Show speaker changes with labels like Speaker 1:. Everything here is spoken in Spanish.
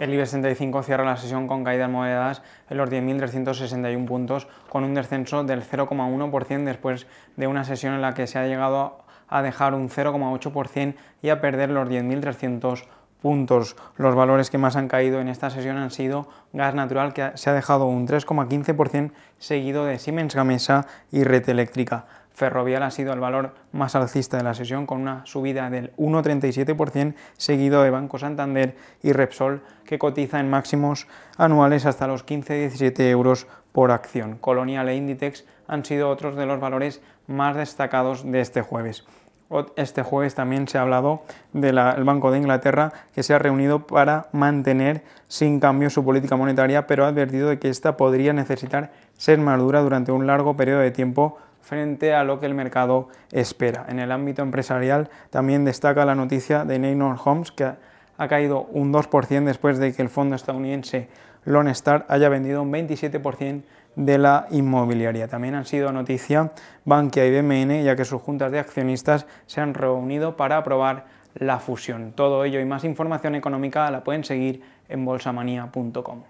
Speaker 1: El IBEX 35 cierra la sesión con caídas moderadas en los 10.361 puntos, con un descenso del 0,1% después de una sesión en la que se ha llegado a dejar un 0,8% y a perder los 10.300 puntos. Los valores que más han caído en esta sesión han sido Gas Natural, que se ha dejado un 3,15%, seguido de Siemens Gamesa y Red Eléctrica. Ferrovial ha sido el valor más alcista de la sesión, con una subida del 1,37%, seguido de Banco Santander y Repsol, que cotiza en máximos anuales hasta los 15-17 euros por acción. Colonial e Inditex han sido otros de los valores más destacados de este jueves. Este jueves también se ha hablado del Banco de Inglaterra que se ha reunido para mantener sin cambio su política monetaria, pero ha advertido de que esta podría necesitar ser madura durante un largo periodo de tiempo frente a lo que el mercado espera. En el ámbito empresarial también destaca la noticia de Neynor Holmes que ha caído un 2% después de que el fondo estadounidense Lone Star haya vendido un 27% de la inmobiliaria. También han sido noticia Bankia y BMN, ya que sus juntas de accionistas se han reunido para aprobar la fusión. Todo ello y más información económica la pueden seguir en bolsamanía.com.